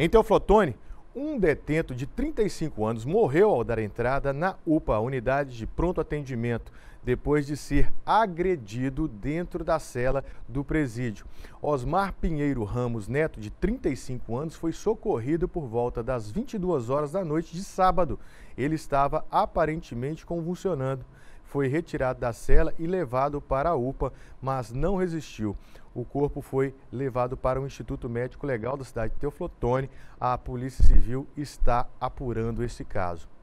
Em Teoflotone, um detento de 35 anos morreu ao dar entrada na UPA, Unidade de Pronto Atendimento depois de ser agredido dentro da cela do presídio. Osmar Pinheiro Ramos Neto, de 35 anos, foi socorrido por volta das 22 horas da noite de sábado. Ele estava aparentemente convulsionando. Foi retirado da cela e levado para a UPA, mas não resistiu. O corpo foi levado para o Instituto Médico Legal da cidade de Teoflotone. A Polícia Civil está apurando esse caso.